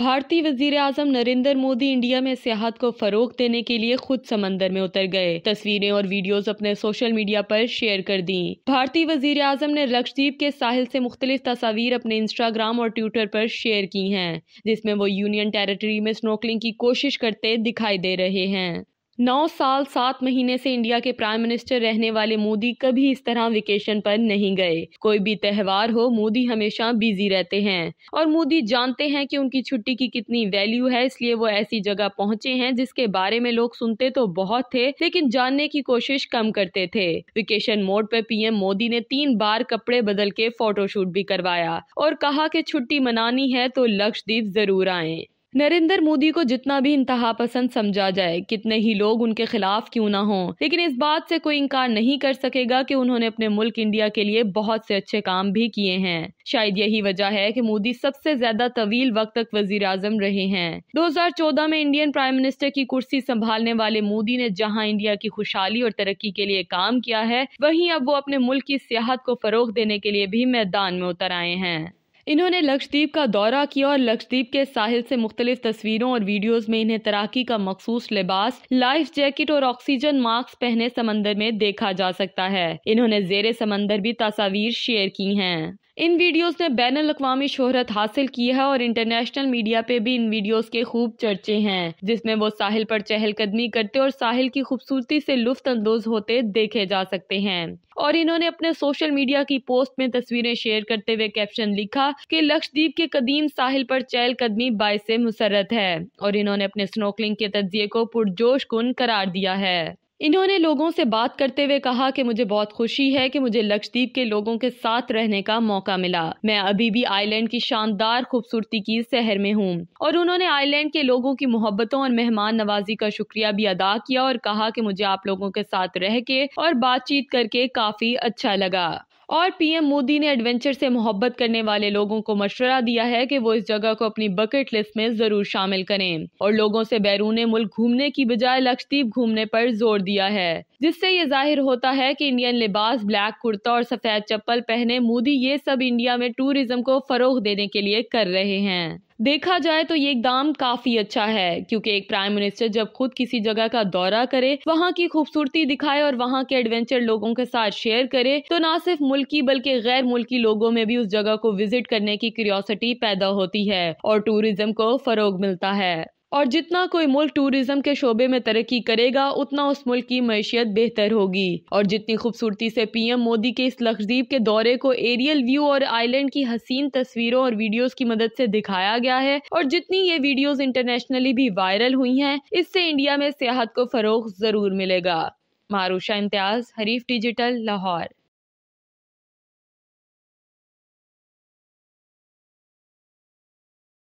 भारतीय वजीर अजम नरेंद्र मोदी इंडिया में सियाहत को फरोग देने के लिए खुद समंदर में उतर गए तस्वीरें और वीडियोस अपने सोशल मीडिया पर शेयर कर दी भारतीय वजीर अजम ने लक्षद्वीप के साहिल से मुख्तलिफ तस्वीर अपने इंस्टाग्राम और ट्विटर पर शेयर की हैं जिसमें वो यूनियन टेरेटरी में स्नोकलिंग की कोशिश करते दिखाई दे रहे हैं नौ साल सात महीने से इंडिया के प्राइम मिनिस्टर रहने वाले मोदी कभी इस तरह वेकेशन पर नहीं गए कोई भी त्यौहार हो मोदी हमेशा बिजी रहते हैं और मोदी जानते हैं कि उनकी छुट्टी की कितनी वैल्यू है इसलिए वो ऐसी जगह पहुंचे हैं जिसके बारे में लोग सुनते तो बहुत थे लेकिन जानने की कोशिश कम करते थे वेकेशन मोड पर पीएम मोदी ने तीन बार कपड़े बदल के फोटोशूट भी करवाया और कहा की छुट्टी मनानी है तो लक्षद्वीप जरूर आए नरेंद्र मोदी को जितना भी इंतहा पसंद समझा जाए कितने ही लोग उनके खिलाफ क्यों ना हों लेकिन इस बात से कोई इंकार नहीं कर सकेगा कि उन्होंने अपने मुल्क इंडिया के लिए बहुत से अच्छे काम भी किए हैं शायद यही वजह है कि मोदी सबसे ज्यादा तवील वक्त तक वजीर आजम रहे हैं 2014 में इंडियन प्राइम मिनिस्टर की कुर्सी संभालने वाले मोदी ने जहां इंडिया की खुशहाली और तरक्की के लिए काम किया है वहीं अब वो अपने मुल्क की सियाहत को फरोग देने के लिए भी मैदान में उतर आए हैं इन्होंने लक्षद्वीप का दौरा किया और लक्षद्वीप के साहिल से मुख्तलिफ तस्वीरों और वीडियोज़ में इन्हें तैराकी का मखसूस लिबास लाइफ जैकेट और ऑक्सीजन मास्क पहने समंदर में देखा जा सकता है इन्होंने जेर समंदर भी तस्वीर शेयर की हैं इन वीडियोस ने बैन अवी शोहरत हासिल की है और इंटरनेशनल मीडिया पे भी इन वीडियोस के खूब चर्चे हैं जिसमें वो साहिल पर चहलकदमी करते और साहिल की खूबसूरती से लुफ्त अंदोज होते देखे जा सकते हैं और इन्होंने अपने सोशल मीडिया की पोस्ट में तस्वीरें शेयर करते हुए कैप्शन लिखा कि लक्षद्वीप के कदीम साहिल पर चहल कदमी से मुसरत है और इन्होंने अपने स्नोकलिंग के तजिए को पुरजोश कन करार दिया है इन्होंने लोगों से बात करते हुए कहा कि मुझे बहुत खुशी है कि मुझे लक्षद्वीप के लोगों के साथ रहने का मौका मिला मैं अभी भी आइलैंड की शानदार खूबसूरती की शहर में हूँ और उन्होंने आइलैंड के लोगों की मोहब्बतों और मेहमान नवाजी का शुक्रिया भी अदा किया और कहा कि मुझे आप लोगों के साथ रह के और बातचीत करके काफी अच्छा लगा और पीएम मोदी ने एडवेंचर से मोहब्बत करने वाले लोगों को मशवरा दिया है कि वो इस जगह को अपनी बकेट लिस्ट में ज़रूर शामिल करें और लोगों से बैरून मुल्क घूमने की बजाय लक्षद्वीप घूमने पर जोर दिया है जिससे ये जाहिर होता है कि इंडियन लिबास ब्लैक कुर्ता और सफ़ेद चप्पल पहने मोदी ये सब इंडिया में टूरिज्म को फ़रोग देने के लिए कर रहे हैं देखा जाए तो ये दाम काफी अच्छा है क्योंकि एक प्राइम मिनिस्टर जब खुद किसी जगह का दौरा करे वहाँ की खूबसूरती दिखाए और वहाँ के एडवेंचर लोगों के साथ शेयर करे तो ना सिर्फ मुल्की बल्कि गैर मुल्की लोगों में भी उस जगह को विजिट करने की क्यूरियोसिटी पैदा होती है और टूरिज्म को फरोग मिलता है और जितना कोई मुल्क टूरिज्म के शोबे में तरक्की करेगा उतना उस मुल्क की मैशियत बेहतर होगी और जितनी खूबसूरती से पीएम मोदी के इस लक्षद्वीप के दौरे को एरियल व्यू और आइलैंड की हसीन तस्वीरों और वीडियोस की मदद से दिखाया गया है और जितनी ये वीडियोस इंटरनेशनली भी वायरल हुई हैं इससे इंडिया में सियाहत को फरोग जरूर मिलेगा मारूशा इम्तियाज हरीफ डिजिटल लाहौर